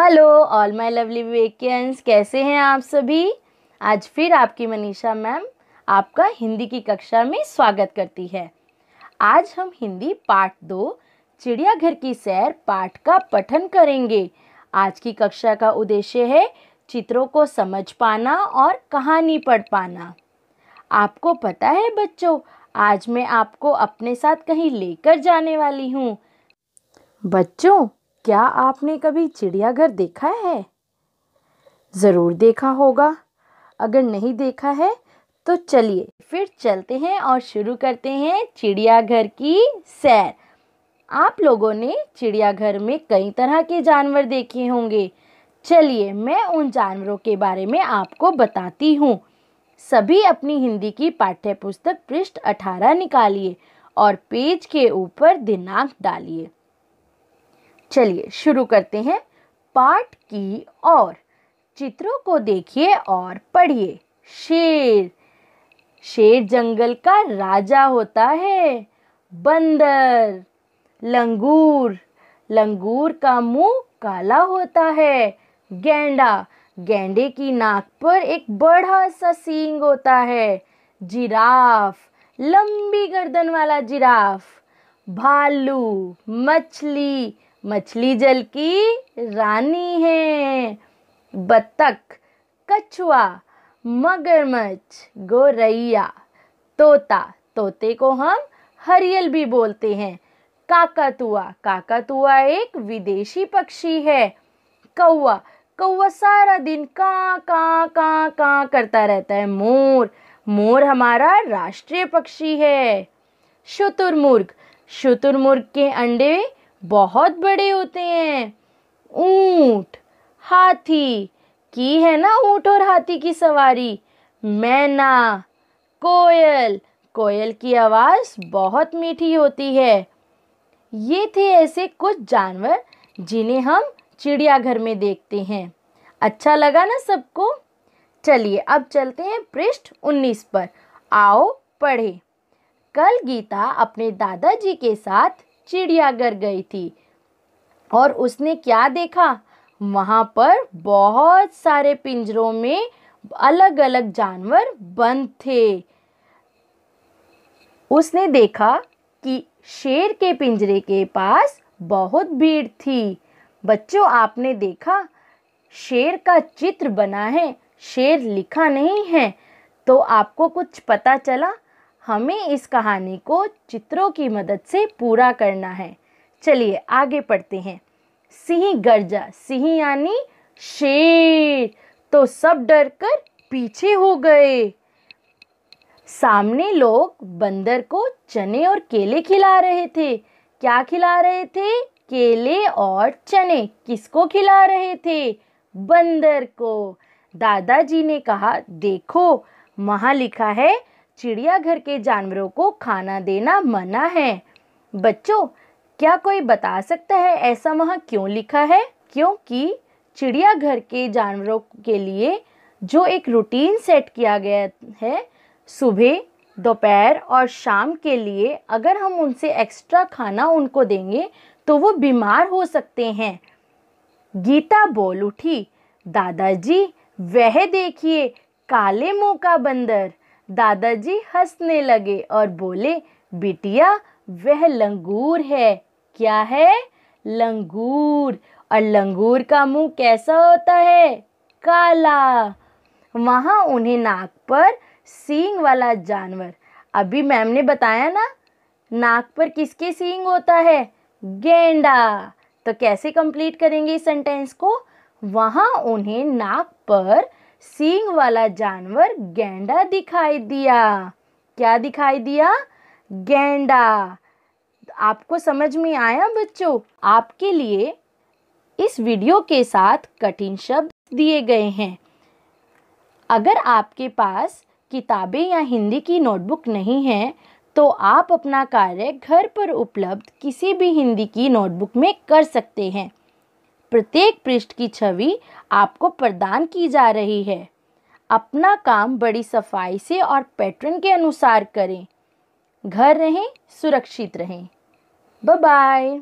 hello all my lovely वेकेंस कैसे हैं आप सभी आज फिर आपकी मनीषा मैम आपका हिंदी की कक्षा में स्वागत करती है आज हम हिंदी पाठ दो चिड़ियाघर की सैर पाठ का पठन करेंगे आज की कक्षा का उद्देश्य है चित्रों को समझ पाना और कहानी पढ़ पाना आपको पता है बच्चों आज मैं आपको अपने साथ कहीं लेकर जाने वाली हूँ बच्चों क्या आपने कभी चिड़ियाघर देखा है ज़रूर देखा होगा अगर नहीं देखा है तो चलिए फिर चलते हैं और शुरू करते हैं चिड़ियाघर की सैर आप लोगों ने चिड़ियाघर में कई तरह के जानवर देखे होंगे चलिए मैं उन जानवरों के बारे में आपको बताती हूँ सभी अपनी हिंदी की पाठ्य पुस्तक पृष्ठ अठारह निकालिए और पेज के ऊपर दिनांक डालिए चलिए शुरू करते हैं पाठ की और चित्रों को देखिए और पढ़िए शेर शेर जंगल का राजा होता है बंदर लंगूर लंगूर का मुंह काला होता है गेंडा गेंडे की नाक पर एक बड़ा सा सींग होता है जिराफ लंबी गर्दन वाला जिराफ भालू मछली मछली जल की रानी है बत्तख कछुआ मगरमच्छ गोरैया तोता तोते को हम हरियल भी बोलते हैं काकातुआ काकातुआ एक विदेशी पक्षी है कौआ कौआ सारा दिन का का का का करता रहता है मोर मोर हमारा राष्ट्रीय पक्षी है शुतुरमुर्ग शुतुरमुर्ग के अंडे बहुत बड़े होते हैं ऊंट हाथी की है ना ऊंट और हाथी की सवारी मैना कोयल कोयल की आवाज़ बहुत मीठी होती है ये थे ऐसे कुछ जानवर जिन्हें हम चिड़ियाघर में देखते हैं अच्छा लगा ना सबको चलिए अब चलते हैं पृष्ठ 19 पर आओ पढ़े कल गीता अपने दादाजी के साथ चिड़ियाघर गई थी और उसने क्या देखा वहाँ पर बहुत सारे पिंजरों में अलग अलग जानवर बंद थे उसने देखा कि शेर के पिंजरे के पास बहुत भीड़ थी बच्चों आपने देखा शेर का चित्र बना है शेर लिखा नहीं है तो आपको कुछ पता चला हमें इस कहानी को चित्रों की मदद से पूरा करना है चलिए आगे पढ़ते हैं सिंह गर्जा सिंह यानी शेर तो सब डर कर पीछे हो गए सामने लोग बंदर को चने और केले खिला रहे थे क्या खिला रहे थे केले और चने किसको खिला रहे थे बंदर को दादाजी ने कहा देखो वहाँ लिखा है चिड़ियाघर के जानवरों को खाना देना मना है बच्चों क्या कोई बता सकता है ऐसा वहाँ क्यों लिखा है क्योंकि चिड़ियाघर के जानवरों के लिए जो एक रूटीन सेट किया गया है सुबह दोपहर और शाम के लिए अगर हम उनसे एक्स्ट्रा खाना उनको देंगे तो वो बीमार हो सकते हैं गीता बोल उठी दादाजी वह देखिए काले मुंह का बंदर दादाजी हंसने लगे और बोले बिटिया वह लंगूर है क्या है लंगूर और लंगूर का मुंह कैसा होता है काला वहाँ उन्हें नाक पर सींग वाला जानवर अभी मैम ने बताया ना नाक पर किसके सींग होता है गेंडा तो कैसे कंप्लीट करेंगे इस सेंटेंस को वहाँ उन्हें नाक पर सींग वाला जानवर गेंडा दिखाई दिया क्या दिखाई दिया गेंडा आपको समझ में आया बच्चों आपके लिए इस वीडियो के साथ कठिन शब्द दिए गए हैं अगर आपके पास किताबें या हिंदी की नोटबुक नहीं है तो आप अपना कार्य घर पर उपलब्ध किसी भी हिंदी की नोटबुक में कर सकते हैं प्रत्येक पृष्ठ की छवि आपको प्रदान की जा रही है अपना काम बड़ी सफाई से और पैटर्न के अनुसार करें घर रहें सुरक्षित रहें बाय